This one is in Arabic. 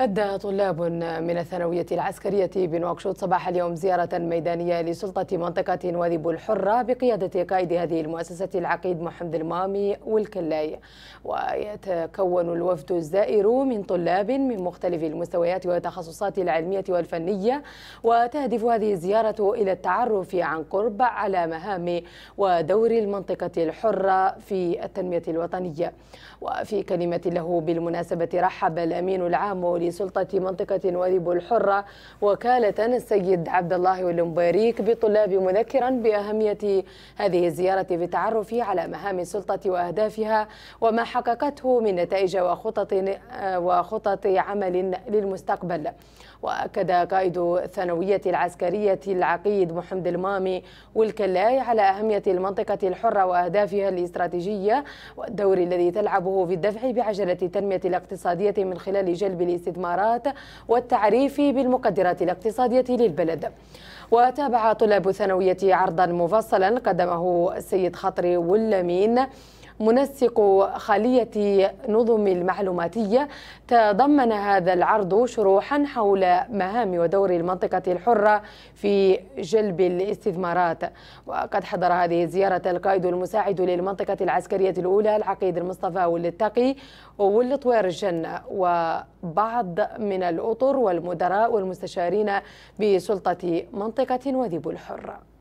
أدى طلاب من الثانوية العسكرية بنواكشوط صباح اليوم زيارة ميدانية لسلطة منطقة وذيب الحرة بقيادة قائد هذه المؤسسة العقيد محمد المامي والكلاي ويتكون الوفد الزائر من طلاب من مختلف المستويات والتخصصات العلمية والفنية وتهدف هذه الزيارة إلى التعرف عن قرب على مهام ودور المنطقة الحرة في التنمية الوطنية وفي كلمة له بالمناسبة رحب الأمين العام لسلطة منطقة وادي الحرة وكالة السيد عبد الله المباريك بطلاب مذكرا بأهمية هذه الزيارة بالتعرف على مهام السلطة وأهدافها وما حققته من نتائج وخطط وخطط عمل للمستقبل وأكد قائد الثانوية العسكرية العقيد محمد المامي والكلاي على أهمية المنطقة الحرة وأهدافها الاستراتيجية والدور الذي تلعبه في الدفع بعجلة التنمية الاقتصادية من خلال جلب الاستثمار الاستثمارات والتعريف بالمقدرات الاقتصادية للبلد وتابع طلاب الثانوية عرضا مفصلا قدمه السيد خطري واللمين منسق خلية نظم المعلوماتية تضمن هذا العرض شروحا حول مهام ودور المنطقة الحرة في جلب الاستثمارات وقد حضر هذه الزيارة القائد المساعد للمنطقة العسكرية الأولى العقيد المصطفى والتقي والطويرجن الجنة وبعض من الأطر والمدراء والمستشارين بسلطة منطقة وذيب الحرة